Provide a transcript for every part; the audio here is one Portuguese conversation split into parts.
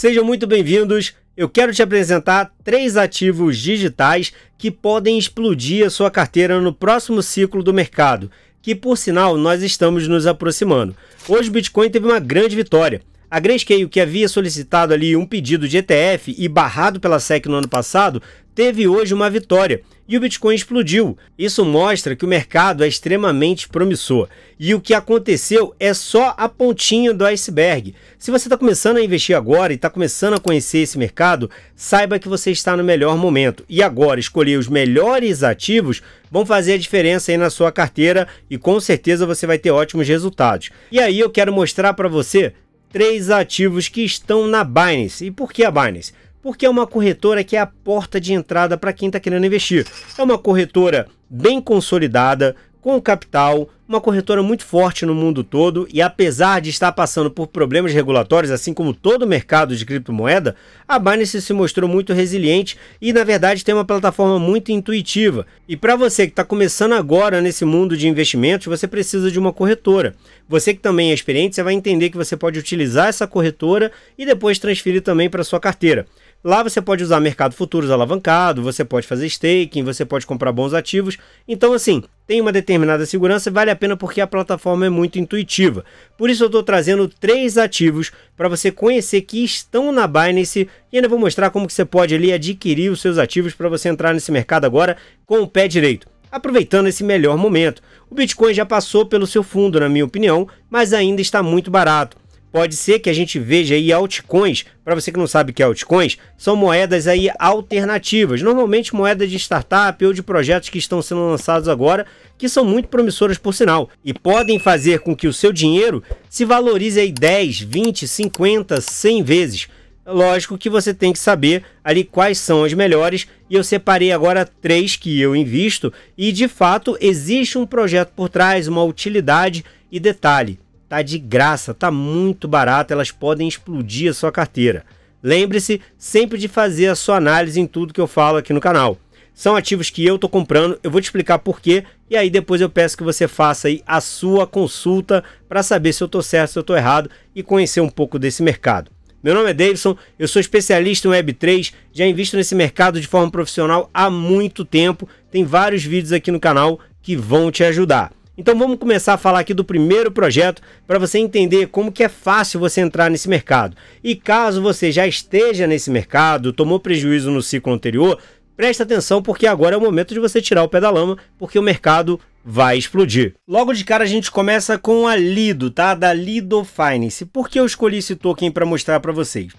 Sejam muito bem-vindos. Eu quero te apresentar três ativos digitais que podem explodir a sua carteira no próximo ciclo do mercado, que por sinal nós estamos nos aproximando. Hoje o Bitcoin teve uma grande vitória. A Grayscale, que havia solicitado ali um pedido de ETF e barrado pela SEC no ano passado, teve hoje uma vitória e o Bitcoin explodiu. Isso mostra que o mercado é extremamente promissor e o que aconteceu é só a pontinha do iceberg. Se você está começando a investir agora e está começando a conhecer esse mercado, saiba que você está no melhor momento e agora escolher os melhores ativos vão fazer a diferença aí na sua carteira e com certeza você vai ter ótimos resultados. E aí eu quero mostrar para você três ativos que estão na Binance. E por que a Binance? Porque é uma corretora que é a porta de entrada para quem está querendo investir. É uma corretora bem consolidada, com o capital, uma corretora muito forte no mundo todo e apesar de estar passando por problemas regulatórios, assim como todo o mercado de criptomoeda, a Binance se mostrou muito resiliente e na verdade tem uma plataforma muito intuitiva. E para você que está começando agora nesse mundo de investimentos, você precisa de uma corretora. Você que também é experiente, você vai entender que você pode utilizar essa corretora e depois transferir também para sua carteira. Lá você pode usar mercado futuros alavancado, você pode fazer staking, você pode comprar bons ativos. Então, assim, tem uma determinada segurança e vale a pena porque a plataforma é muito intuitiva. Por isso, eu estou trazendo três ativos para você conhecer que estão na Binance e ainda vou mostrar como que você pode ali adquirir os seus ativos para você entrar nesse mercado agora com o pé direito aproveitando esse melhor momento. O Bitcoin já passou pelo seu fundo, na minha opinião, mas ainda está muito barato. Pode ser que a gente veja aí altcoins. Para você que não sabe o que é altcoins, são moedas aí alternativas, normalmente moedas de startup ou de projetos que estão sendo lançados agora, que são muito promissoras por sinal, e podem fazer com que o seu dinheiro se valorize aí 10, 20, 50, 100 vezes. Lógico que você tem que saber ali quais são as melhores e eu separei agora três que eu invisto e de fato existe um projeto por trás, uma utilidade e detalhe Tá de graça, tá muito barato, elas podem explodir a sua carteira. Lembre-se sempre de fazer a sua análise em tudo que eu falo aqui no canal. São ativos que eu tô comprando, eu vou te explicar por quê e aí depois eu peço que você faça aí a sua consulta para saber se eu tô certo, se eu tô errado e conhecer um pouco desse mercado. Meu nome é Davidson, eu sou especialista em Web3, já invisto nesse mercado de forma profissional há muito tempo, tem vários vídeos aqui no canal que vão te ajudar. Então vamos começar a falar aqui do primeiro projeto para você entender como que é fácil você entrar nesse mercado. E caso você já esteja nesse mercado, tomou prejuízo no ciclo anterior, preste atenção porque agora é o momento de você tirar o pé da lama, porque o mercado vai explodir. Logo de cara a gente começa com a Lido, tá? Da Lido Finance. Por que eu escolhi esse token para mostrar para vocês?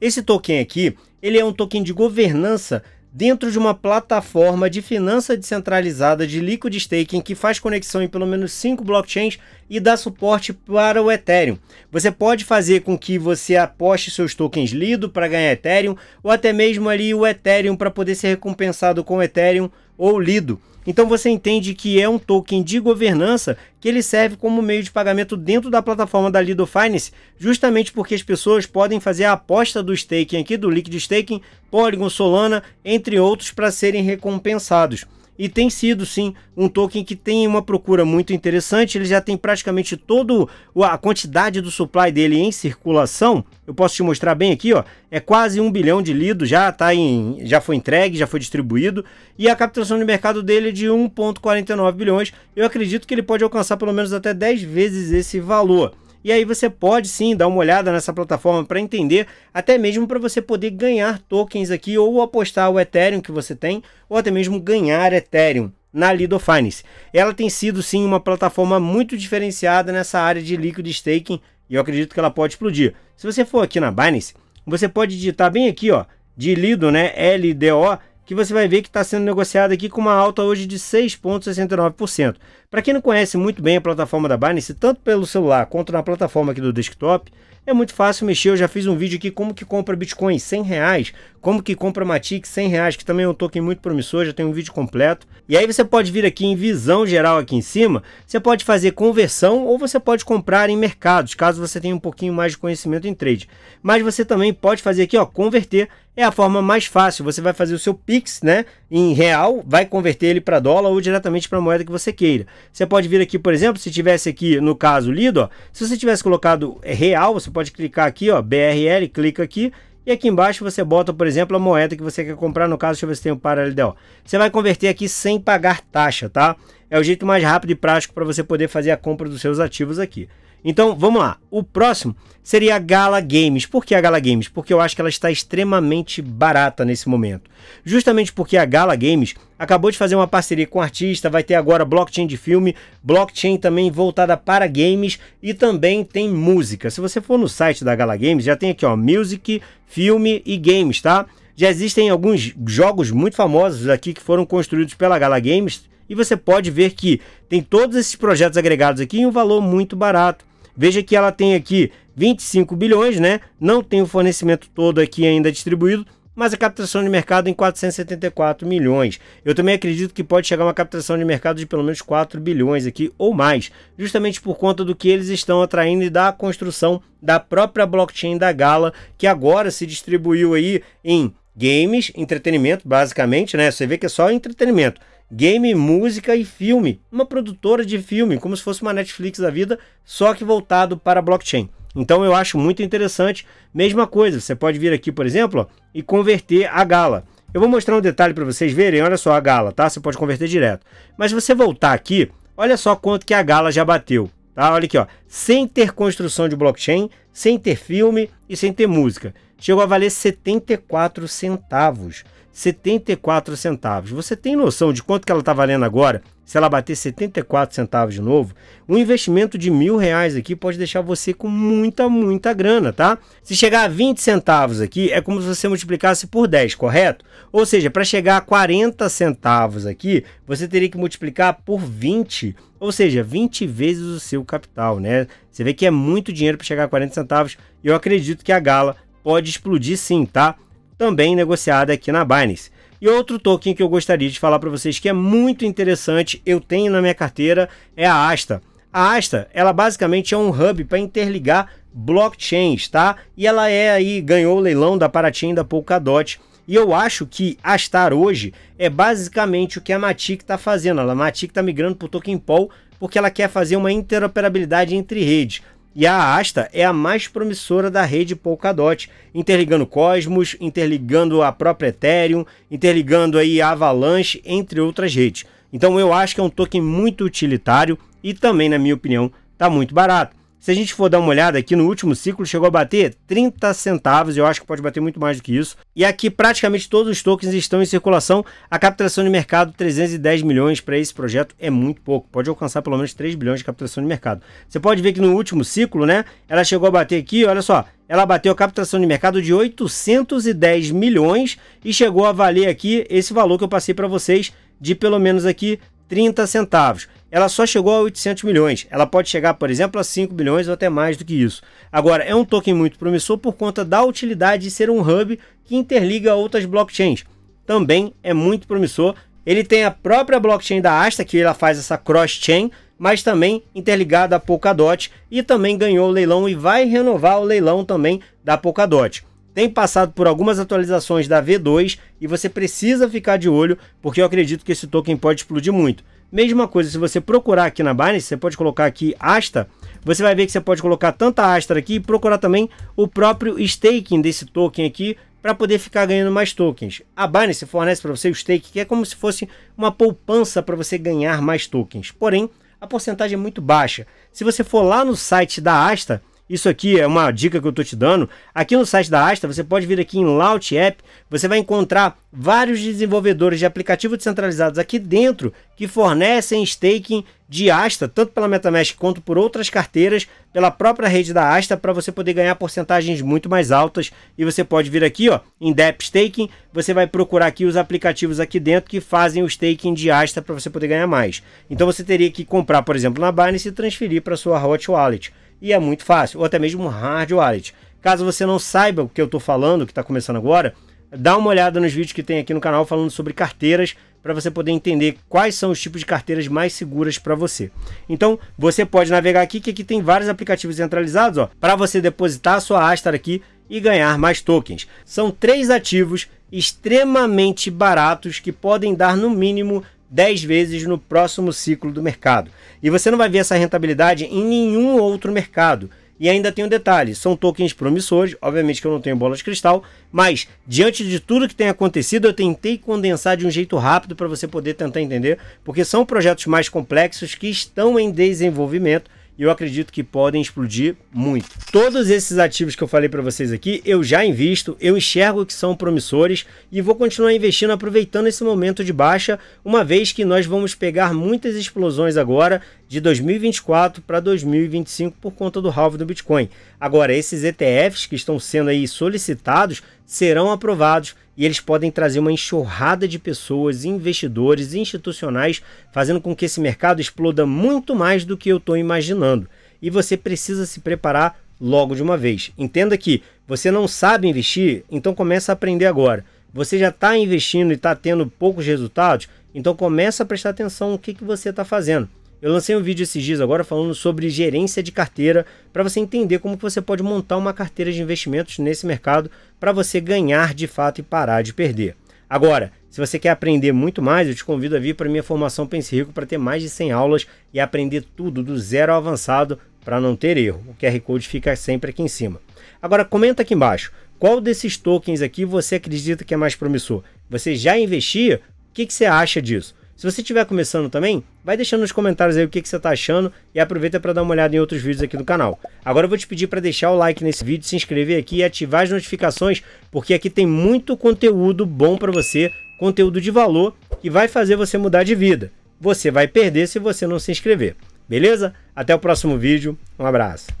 Esse token aqui, ele é um token de governança dentro de uma plataforma de finança descentralizada de liquid staking que faz conexão em pelo menos 5 blockchains e dá suporte para o Ethereum. Você pode fazer com que você aposte seus tokens Lido para ganhar Ethereum ou até mesmo ali o Ethereum para poder ser recompensado com Ethereum ou Lido. Então você entende que é um token de governança que ele serve como meio de pagamento dentro da plataforma da Lido Finance, justamente porque as pessoas podem fazer a aposta do staking aqui, do liquid staking, Polygon, Solana, entre outros, para serem recompensados e tem sido sim um token que tem uma procura muito interessante. Ele já tem praticamente todo a quantidade do supply dele em circulação. Eu posso te mostrar bem aqui, ó. É quase um bilhão de lido, já tá em, já foi entregue, já foi distribuído e a captação de mercado dele é de 1.49 bilhões. Eu acredito que ele pode alcançar pelo menos até 10 vezes esse valor. E aí você pode sim dar uma olhada nessa plataforma para entender, até mesmo para você poder ganhar tokens aqui ou apostar o Ethereum que você tem, ou até mesmo ganhar Ethereum na Lido Finance. Ela tem sido sim uma plataforma muito diferenciada nessa área de liquid staking e eu acredito que ela pode explodir. Se você for aqui na Binance, você pode digitar bem aqui, ó, de Lido, né, LDO, que você vai ver que está sendo negociado aqui com uma alta hoje de 6,69%. Para quem não conhece muito bem a plataforma da Binance, tanto pelo celular quanto na plataforma aqui do desktop, é muito fácil mexer. Eu já fiz um vídeo aqui como que compra Bitcoin 100 reais, como que compra Matic 100 reais, que também é um token muito promissor, já tem um vídeo completo. E aí você pode vir aqui em visão geral aqui em cima, você pode fazer conversão ou você pode comprar em mercados, caso você tenha um pouquinho mais de conhecimento em trade. Mas você também pode fazer aqui, ó, converter é a forma mais fácil. Você vai fazer o seu Pix, né, em real, vai converter ele para dólar ou diretamente para a moeda que você queira. Você pode vir aqui, por exemplo, se tivesse aqui, no caso, lido, ó, se você tivesse colocado é, real, você pode clicar aqui, ó, BRL, clica aqui, e aqui embaixo você bota, por exemplo, a moeda que você quer comprar, no caso, deixa eu ver se tem o um Paralidel. Você vai converter aqui sem pagar taxa, tá? É o jeito mais rápido e prático para você poder fazer a compra dos seus ativos aqui. Então, vamos lá. O próximo seria a Gala Games. Por que a Gala Games? Porque eu acho que ela está extremamente barata nesse momento. Justamente porque a Gala Games acabou de fazer uma parceria com o um artista, vai ter agora blockchain de filme, blockchain também voltada para games e também tem música. Se você for no site da Gala Games, já tem aqui, ó, music, filme e games, tá? Já existem alguns jogos muito famosos aqui que foram construídos pela Gala Games e você pode ver que tem todos esses projetos agregados aqui em um valor muito barato. Veja que ela tem aqui 25 bilhões, né? Não tem o fornecimento todo aqui ainda distribuído, mas a captação de mercado em 474 milhões. Eu também acredito que pode chegar uma captação de mercado de pelo menos 4 bilhões aqui ou mais, justamente por conta do que eles estão atraindo e da construção da própria blockchain da Gala, que agora se distribuiu aí em games, entretenimento, basicamente, né? Você vê que é só entretenimento game, música e filme. Uma produtora de filme, como se fosse uma Netflix da vida, só que voltado para blockchain. Então eu acho muito interessante. Mesma coisa, você pode vir aqui, por exemplo, ó, e converter a Gala. Eu vou mostrar um detalhe para vocês verem, olha só a Gala, tá? Você pode converter direto. Mas se você voltar aqui, olha só quanto que a Gala já bateu. Tá? Olha aqui, ó. Sem ter construção de blockchain, sem ter filme e sem ter música. Chegou a valer 74 centavos. 74 centavos. Você tem noção de quanto que ela está valendo agora? Se ela bater 74 centavos de novo, um investimento de mil reais aqui pode deixar você com muita, muita grana, tá? Se chegar a 20 centavos aqui, é como se você multiplicasse por 10, correto? Ou seja, para chegar a 40 centavos aqui, você teria que multiplicar por 20, ou seja, 20 vezes o seu capital, né? Você vê que é muito dinheiro para chegar a 40 centavos. Eu acredito que a Gala pode explodir sim, tá? também negociada aqui na Binance. E outro token que eu gostaria de falar para vocês que é muito interessante, eu tenho na minha carteira, é a Asta. A Asta, ela basicamente é um hub para interligar blockchains, tá? E ela é aí, ganhou o leilão da e da Polkadot. E eu acho que Astar hoje é basicamente o que a Matic está fazendo. A Matic está migrando para o Token Pol porque ela quer fazer uma interoperabilidade entre redes. E a Asta é a mais promissora da rede Polkadot, interligando Cosmos, interligando a própria Ethereum, interligando aí a Avalanche, entre outras redes. Então eu acho que é um token muito utilitário e também, na minha opinião, está muito barato. Se a gente for dar uma olhada aqui no último ciclo, chegou a bater 30 centavos, eu acho que pode bater muito mais do que isso. E aqui praticamente todos os tokens estão em circulação. A captação de mercado 310 milhões para esse projeto é muito pouco, pode alcançar pelo menos 3 bilhões de captação de mercado. Você pode ver que no último ciclo, né, ela chegou a bater aqui, olha só, ela bateu a captação de mercado de 810 milhões e chegou a valer aqui esse valor que eu passei para vocês de pelo menos aqui 30 centavos ela só chegou a 800 milhões. Ela pode chegar, por exemplo, a 5 bilhões ou até mais do que isso. Agora, é um token muito promissor por conta da utilidade de ser um hub que interliga outras blockchains. Também é muito promissor. Ele tem a própria blockchain da Asta, que ela faz essa cross-chain, mas também interligada à Polkadot e também ganhou o leilão e vai renovar o leilão também da Polkadot tem passado por algumas atualizações da V2 e você precisa ficar de olho, porque eu acredito que esse token pode explodir muito. Mesma coisa, se você procurar aqui na Binance, você pode colocar aqui Asta, você vai ver que você pode colocar tanta Astra aqui e procurar também o próprio staking desse token aqui para poder ficar ganhando mais tokens. A Binance fornece para você o stake, que é como se fosse uma poupança para você ganhar mais tokens. Porém, a porcentagem é muito baixa. Se você for lá no site da Asta, isso aqui é uma dica que eu estou te dando. Aqui no site da Asta, você pode vir aqui em Launch App, você vai encontrar vários desenvolvedores de aplicativos descentralizados aqui dentro que fornecem staking de Asta, tanto pela MetaMask quanto por outras carteiras, pela própria rede da Asta, para você poder ganhar porcentagens muito mais altas. E você pode vir aqui ó, em Depth Staking, você vai procurar aqui os aplicativos aqui dentro que fazem o staking de Asta para você poder ganhar mais. Então você teria que comprar, por exemplo, na Binance e transferir para sua Hot Wallet e é muito fácil, ou até mesmo hard wallet. Caso você não saiba o que eu estou falando, que está começando agora, dá uma olhada nos vídeos que tem aqui no canal falando sobre carteiras para você poder entender quais são os tipos de carteiras mais seguras para você. Então, você pode navegar aqui que aqui tem vários aplicativos centralizados, para você depositar a sua Astar aqui e ganhar mais tokens. São três ativos extremamente baratos que podem dar no mínimo 10 vezes no próximo ciclo do mercado. E você não vai ver essa rentabilidade em nenhum outro mercado. E ainda tem um detalhe: são tokens promissores, obviamente que eu não tenho bola de cristal, mas diante de tudo que tem acontecido, eu tentei condensar de um jeito rápido para você poder tentar entender, porque são projetos mais complexos que estão em desenvolvimento e eu acredito que podem explodir muito. Todos esses ativos que eu falei para vocês aqui, eu já invisto, eu enxergo que são promissores e vou continuar investindo aproveitando esse momento de baixa, uma vez que nós vamos pegar muitas explosões agora de 2024 para 2025 por conta do halving do Bitcoin. Agora, esses ETFs que estão sendo aí solicitados serão aprovados e eles podem trazer uma enxurrada de pessoas, investidores, institucionais, fazendo com que esse mercado exploda muito mais do que eu estou imaginando. E você precisa se preparar logo de uma vez. Entenda que você não sabe investir, então começa a aprender agora. Você já está investindo e está tendo poucos resultados, então começa a prestar atenção no que, que você está fazendo. Eu lancei um vídeo esses dias agora falando sobre gerência de carteira para você entender como você pode montar uma carteira de investimentos nesse mercado para você ganhar de fato e parar de perder. Agora, se você quer aprender muito mais, eu te convido a vir para minha formação Pense Rico para ter mais de 100 aulas e aprender tudo do zero ao avançado para não ter erro. O QR Code fica sempre aqui em cima. Agora comenta aqui embaixo, qual desses tokens aqui você acredita que é mais promissor? Você já investia? O que, que você acha disso? Se você estiver começando também, vai deixando nos comentários aí o que, que você está achando e aproveita para dar uma olhada em outros vídeos aqui do canal. Agora eu vou te pedir para deixar o like nesse vídeo, se inscrever aqui e ativar as notificações, porque aqui tem muito conteúdo bom para você, conteúdo de valor que vai fazer você mudar de vida. Você vai perder se você não se inscrever. Beleza? Até o próximo vídeo. Um abraço.